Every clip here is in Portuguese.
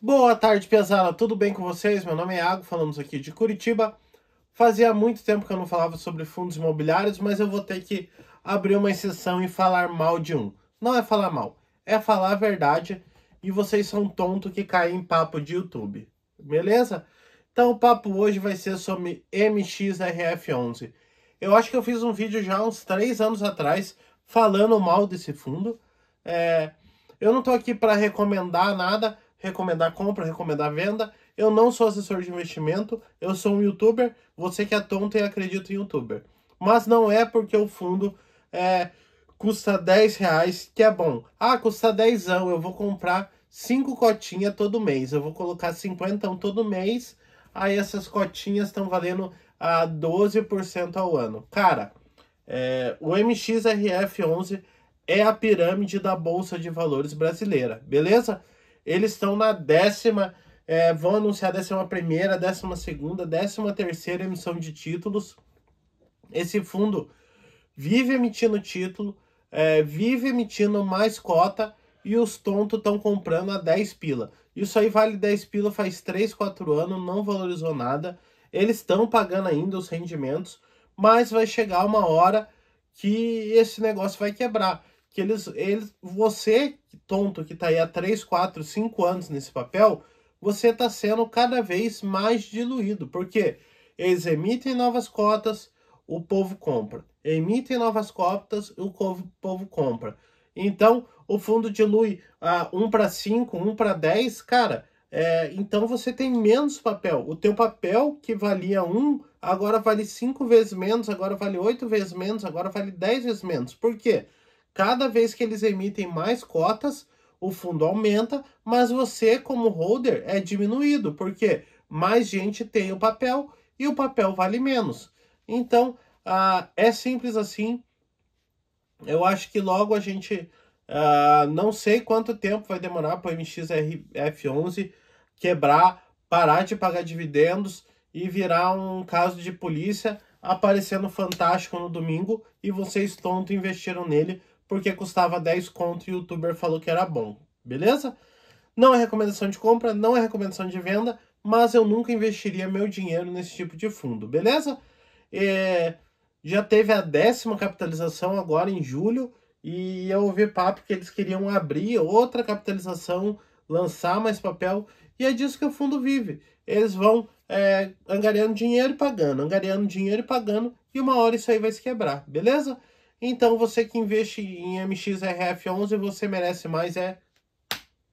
Boa tarde, pesada. Tudo bem com vocês? Meu nome é Iago, falamos aqui de Curitiba. Fazia muito tempo que eu não falava sobre fundos imobiliários, mas eu vou ter que abrir uma exceção e falar mal de um. Não é falar mal, é falar a verdade e vocês são tonto que caem em papo de YouTube. Beleza? Então o papo hoje vai ser sobre MXRF11. Eu acho que eu fiz um vídeo já uns três anos atrás falando mal desse fundo. É... Eu não estou aqui para recomendar nada, recomendar compra, recomendar venda. Eu não sou assessor de investimento, eu sou um youtuber. Você que é tonto e acredita em youtuber. Mas não é porque o fundo é, custa 10 reais que é bom. Ah, custa 10, eu vou comprar 5 cotinhas todo mês. Eu vou colocar 50 todo mês. Aí essas cotinhas estão valendo a ah, 12% ao ano. Cara, é, o MXRF11 é a pirâmide da Bolsa de Valores brasileira, beleza? Eles estão na décima, é, vão anunciar a décima primeira, décima segunda, décima terceira emissão de títulos. Esse fundo vive emitindo título, é, vive emitindo mais cota e os tontos estão comprando a 10 pila. Isso aí vale 10 pila faz 3, 4 anos, não valorizou nada. Eles estão pagando ainda os rendimentos, mas vai chegar uma hora que esse negócio vai quebrar que eles, eles você, tonto, que está aí há 3, 4, 5 anos nesse papel, você está sendo cada vez mais diluído, porque eles emitem novas cotas, o povo compra. Emitem novas cotas, o povo, povo compra. Então, o fundo dilui a 1 para 5, 1 para 10, cara, é, então você tem menos papel. O teu papel que valia 1, agora vale 5 vezes menos, agora vale 8 vezes menos, agora vale 10 vezes menos. Por quê? Cada vez que eles emitem mais cotas, o fundo aumenta, mas você, como holder, é diminuído, porque mais gente tem o papel e o papel vale menos. Então, ah, é simples assim. Eu acho que logo a gente. Ah, não sei quanto tempo vai demorar para o MXRF11 quebrar, parar de pagar dividendos e virar um caso de polícia aparecendo fantástico no domingo e vocês tonto investiram nele porque custava 10 conto e o youtuber falou que era bom, beleza? Não é recomendação de compra, não é recomendação de venda, mas eu nunca investiria meu dinheiro nesse tipo de fundo, beleza? É, já teve a décima capitalização agora em julho e eu ouvi papo que eles queriam abrir outra capitalização, lançar mais papel e é disso que o fundo vive. Eles vão é, angariando dinheiro e pagando, angariando dinheiro e pagando e uma hora isso aí vai se quebrar, beleza? Então você que investe em MXRF11, você merece mais, é...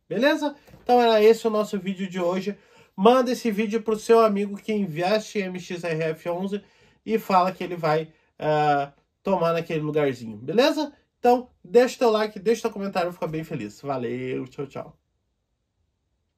Beleza? Então era esse o nosso vídeo de hoje. Manda esse vídeo para o seu amigo que investe em MXRF11 e fala que ele vai uh, tomar naquele lugarzinho, beleza? Então, deixa teu like, deixa teu comentário, eu ficar bem feliz. Valeu, tchau, tchau.